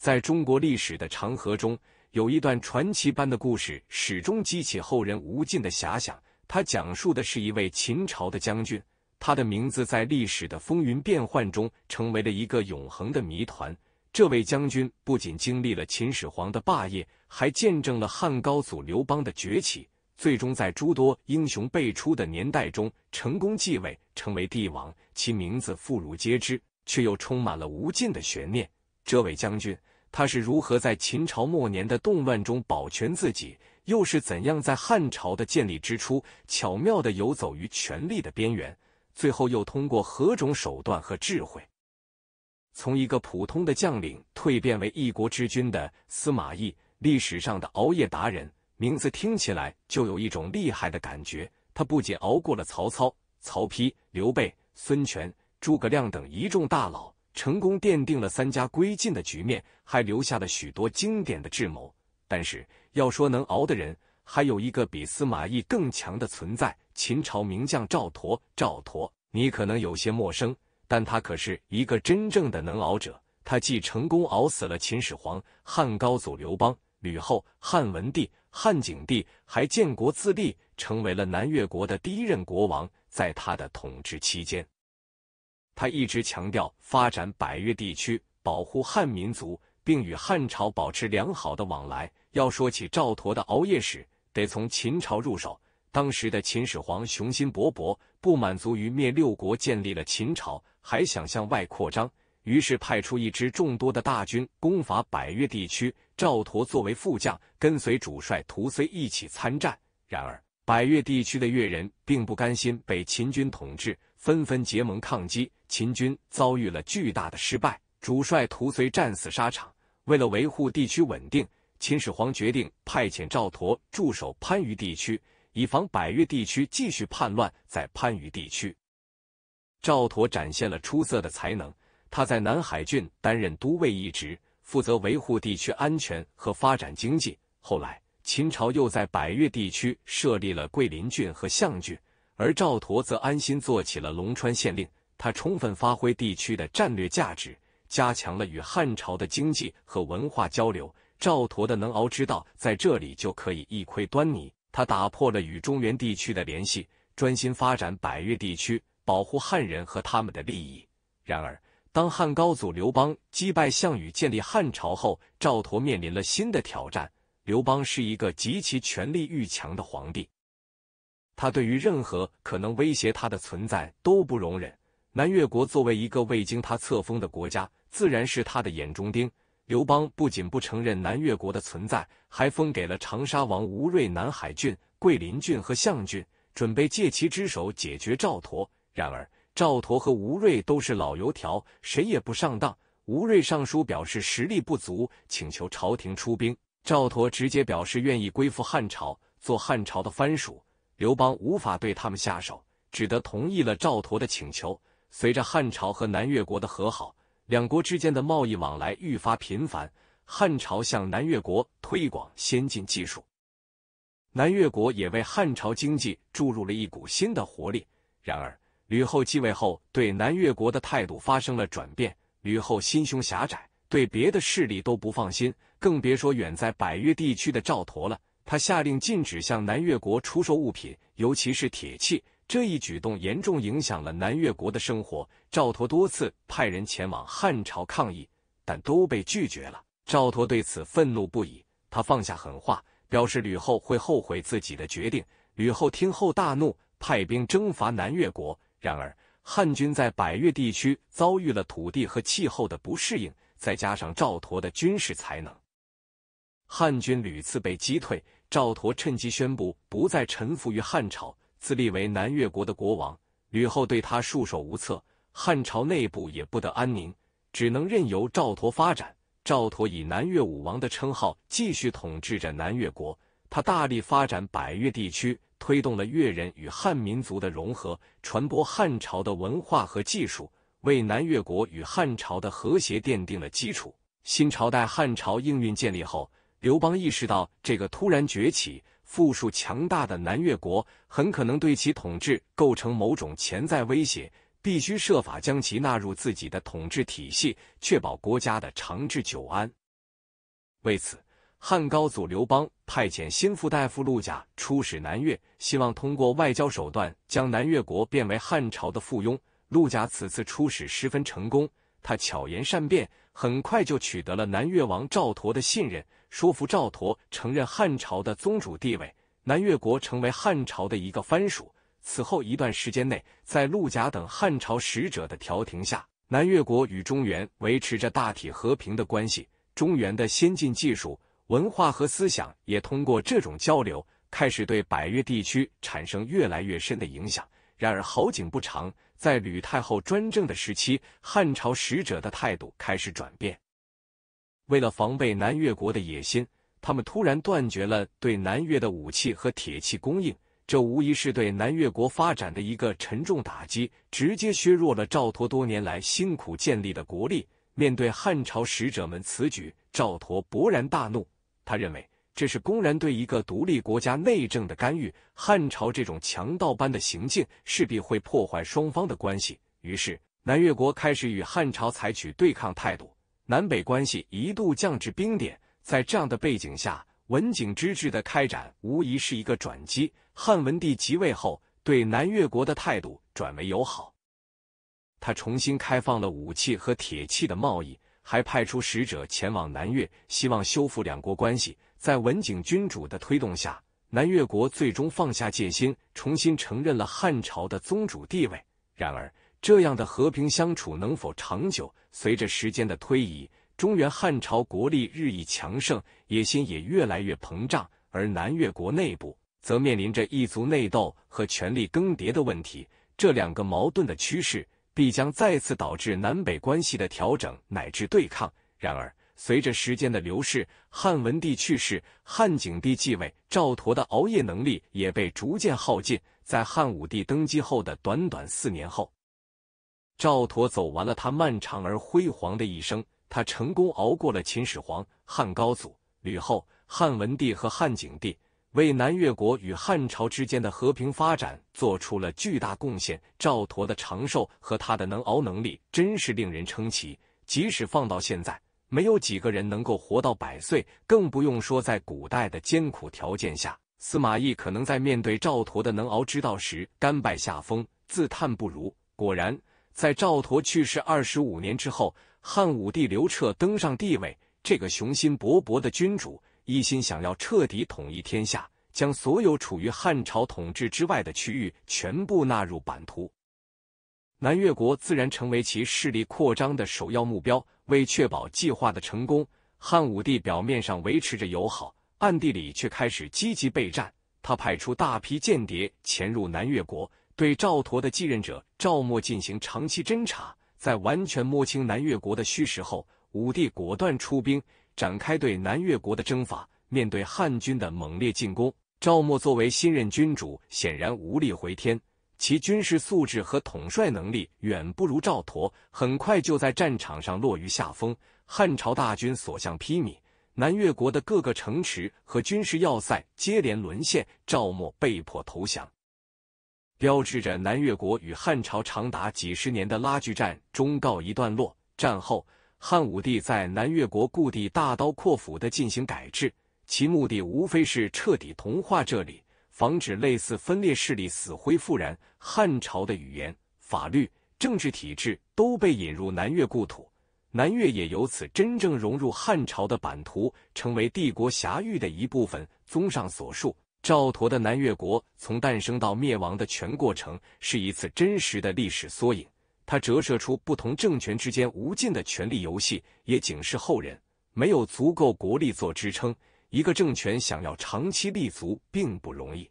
在中国历史的长河中，有一段传奇般的故事，始终激起后人无尽的遐想。他讲述的是一位秦朝的将军，他的名字在历史的风云变幻中成为了一个永恒的谜团。这位将军不仅经历了秦始皇的霸业，还见证了汉高祖刘邦的崛起，最终在诸多英雄辈出的年代中成功继位，成为帝王。其名字妇孺皆知，却又充满了无尽的悬念。这位将军。他是如何在秦朝末年的动乱中保全自己，又是怎样在汉朝的建立之初巧妙的游走于权力的边缘？最后又通过何种手段和智慧，从一个普通的将领蜕变为一国之君的司马懿？历史上的熬夜达人，名字听起来就有一种厉害的感觉。他不仅熬过了曹操、曹丕、刘备、孙权、诸葛亮等一众大佬。成功奠定了三家归晋的局面，还留下了许多经典的智谋。但是要说能熬的人，还有一个比司马懿更强的存在——秦朝名将赵佗。赵佗，你可能有些陌生，但他可是一个真正的能熬者。他既成功熬死了秦始皇、汉高祖刘邦、吕后、汉文帝、汉景帝，还建国自立，成为了南越国的第一任国王。在他的统治期间，他一直强调发展百越地区，保护汉民族，并与汉朝保持良好的往来。要说起赵佗的熬夜史，得从秦朝入手。当时的秦始皇雄心勃勃，不满足于灭六国建立了秦朝，还想向外扩张，于是派出一支众多的大军攻伐百越地区。赵佗作为副将，跟随主帅屠睢一起参战。然而，百越地区的越人并不甘心被秦军统治。纷纷结盟抗击秦军，遭遇了巨大的失败。主帅屠睢战死沙场。为了维护地区稳定，秦始皇决定派遣赵佗驻守番禺地区，以防百越地区继续叛乱。在番禺地区，赵佗展现了出色的才能。他在南海郡担任都尉一职，负责维护地区安全和发展经济。后来，秦朝又在百越地区设立了桂林郡和象郡。而赵佗则安心做起了龙川县令，他充分发挥地区的战略价值，加强了与汉朝的经济和文化交流。赵佗的能熬之道在这里就可以一窥端倪。他打破了与中原地区的联系，专心发展百越地区，保护汉人和他们的利益。然而，当汉高祖刘邦击败项羽，建立汉朝后，赵佗面临了新的挑战。刘邦是一个极其权力欲强的皇帝。他对于任何可能威胁他的存在都不容忍。南越国作为一个未经他册封的国家，自然是他的眼中钉。刘邦不仅不承认南越国的存在，还封给了长沙王吴瑞南海郡、桂林郡和象郡，准备借其之手解决赵佗。然而，赵佗和吴瑞都是老油条，谁也不上当。吴瑞上书表示实力不足，请求朝廷出兵；赵佗直接表示愿意归附汉朝，做汉朝的藩属。刘邦无法对他们下手，只得同意了赵佗的请求。随着汉朝和南越国的和好，两国之间的贸易往来愈发频繁，汉朝向南越国推广先进技术，南越国也为汉朝经济注入了一股新的活力。然而，吕后继位后，对南越国的态度发生了转变。吕后心胸狭窄，对别的势力都不放心，更别说远在百越地区的赵佗了。他下令禁止向南越国出售物品，尤其是铁器。这一举动严重影响了南越国的生活。赵佗多次派人前往汉朝抗议，但都被拒绝了。赵佗对此愤怒不已，他放下狠话，表示吕后会后悔自己的决定。吕后听后大怒，派兵征伐南越国。然而，汉军在百越地区遭遇了土地和气候的不适应，再加上赵佗的军事才能。汉军屡次被击退，赵佗趁机宣布不再臣服于汉朝，自立为南越国的国王。吕后对他束手无策，汉朝内部也不得安宁，只能任由赵佗发展。赵佗以南越武王的称号继续统治着南越国，他大力发展百越地区，推动了越人与汉民族的融合，传播汉朝的文化和技术，为南越国与汉朝的和谐奠定了基础。新朝代汉朝应运建立后。刘邦意识到，这个突然崛起、富庶强大的南越国，很可能对其统治构成某种潜在威胁，必须设法将其纳入自己的统治体系，确保国家的长治久安。为此，汉高祖刘邦派遣心腹大夫陆贾出使南越，希望通过外交手段将南越国变为汉朝的附庸。陆贾此次出使十分成功，他巧言善辩，很快就取得了南越王赵佗的信任。说服赵佗承认汉朝的宗主地位，南越国成为汉朝的一个藩属。此后一段时间内，在陆贾等汉朝使者的调停下，南越国与中原维持着大体和平的关系。中原的先进技术、文化和思想也通过这种交流，开始对百越地区产生越来越深的影响。然而，好景不长，在吕太后专政的时期，汉朝使者的态度开始转变。为了防备南越国的野心，他们突然断绝了对南越的武器和铁器供应，这无疑是对南越国发展的一个沉重打击，直接削弱了赵佗多年来辛苦建立的国力。面对汉朝使者们此举，赵佗勃然大怒，他认为这是公然对一个独立国家内政的干预。汉朝这种强盗般的行径势必会破坏双方的关系，于是南越国开始与汉朝采取对抗态度。南北关系一度降至冰点，在这样的背景下，文景之治的开展无疑是一个转机。汉文帝即位后，对南越国的态度转为友好，他重新开放了武器和铁器的贸易，还派出使者前往南越，希望修复两国关系。在文景君主的推动下，南越国最终放下戒心，重新承认了汉朝的宗主地位。然而，这样的和平相处能否长久？随着时间的推移，中原汉朝国力日益强盛，野心也越来越膨胀，而南越国内部则面临着异族内斗和权力更迭的问题。这两个矛盾的趋势必将再次导致南北关系的调整乃至对抗。然而，随着时间的流逝，汉文帝去世，汉景帝继位，赵佗的熬夜能力也被逐渐耗尽。在汉武帝登基后的短短四年后。赵佗走完了他漫长而辉煌的一生，他成功熬过了秦始皇、汉高祖、吕后、汉文帝和汉景帝，为南越国与汉朝之间的和平发展做出了巨大贡献。赵佗的长寿和他的能熬能力真是令人称奇。即使放到现在，没有几个人能够活到百岁，更不用说在古代的艰苦条件下，司马懿可能在面对赵佗的能熬之道时甘拜下风，自叹不如。果然。在赵佗去世二十五年之后，汉武帝刘彻登上帝位。这个雄心勃勃的君主一心想要彻底统一天下，将所有处于汉朝统治之外的区域全部纳入版图。南越国自然成为其势力扩张的首要目标。为确保计划的成功，汉武帝表面上维持着友好，暗地里却开始积极备战。他派出大批间谍潜入南越国。对赵佗的继任者赵默进行长期侦查，在完全摸清南越国的虚实后，武帝果断出兵，展开对南越国的征伐。面对汉军的猛烈进攻，赵默作为新任君主，显然无力回天，其军事素质和统帅能力远不如赵佗，很快就在战场上落于下风。汉朝大军所向披靡，南越国的各个城池和军事要塞接连沦陷，赵默被迫投降。标志着南越国与汉朝长达几十年的拉锯战终告一段落。战后，汉武帝在南越国故地大刀阔斧的进行改制，其目的无非是彻底同化这里，防止类似分裂势力死灰复燃。汉朝的语言、法律、政治体制都被引入南越故土，南越也由此真正融入汉朝的版图，成为帝国辖域的一部分。综上所述。赵佗的南越国从诞生到灭亡的全过程，是一次真实的历史缩影。它折射出不同政权之间无尽的权力游戏，也警示后人：没有足够国力做支撑，一个政权想要长期立足并不容易。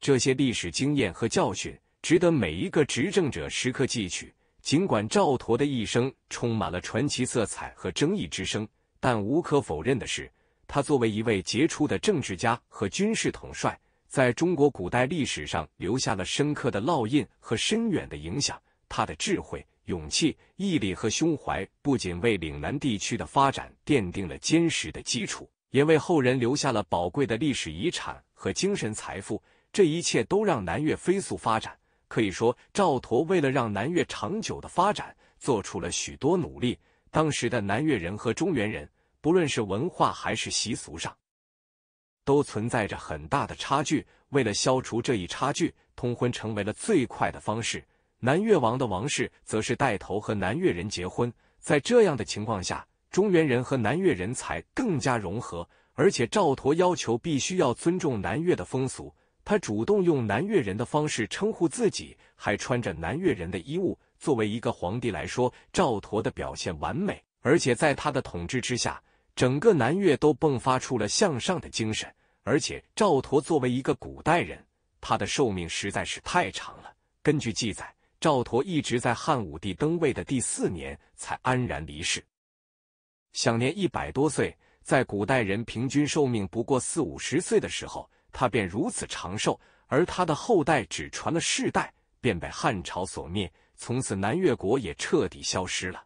这些历史经验和教训，值得每一个执政者时刻汲取。尽管赵佗的一生充满了传奇色彩和争议之声，但无可否认的是。他作为一位杰出的政治家和军事统帅，在中国古代历史上留下了深刻的烙印和深远的影响。他的智慧、勇气、毅力和胸怀，不仅为岭南地区的发展奠定了坚实的基础，也为后人留下了宝贵的历史遗产和精神财富。这一切都让南越飞速发展。可以说，赵佗为了让南越长久的发展，做出了许多努力。当时的南越人和中原人。不论是文化还是习俗上，都存在着很大的差距。为了消除这一差距，通婚成为了最快的方式。南越王的王室则是带头和南越人结婚。在这样的情况下，中原人和南越人才更加融合。而且赵佗要求必须要尊重南越的风俗，他主动用南越人的方式称呼自己，还穿着南越人的衣物。作为一个皇帝来说，赵佗的表现完美，而且在他的统治之下。整个南越都迸发出了向上的精神，而且赵佗作为一个古代人，他的寿命实在是太长了。根据记载，赵佗一直在汉武帝登位的第四年才安然离世，享年一百多岁。在古代人平均寿命不过四五十岁的时候，他便如此长寿，而他的后代只传了世代，便被汉朝所灭，从此南越国也彻底消失了。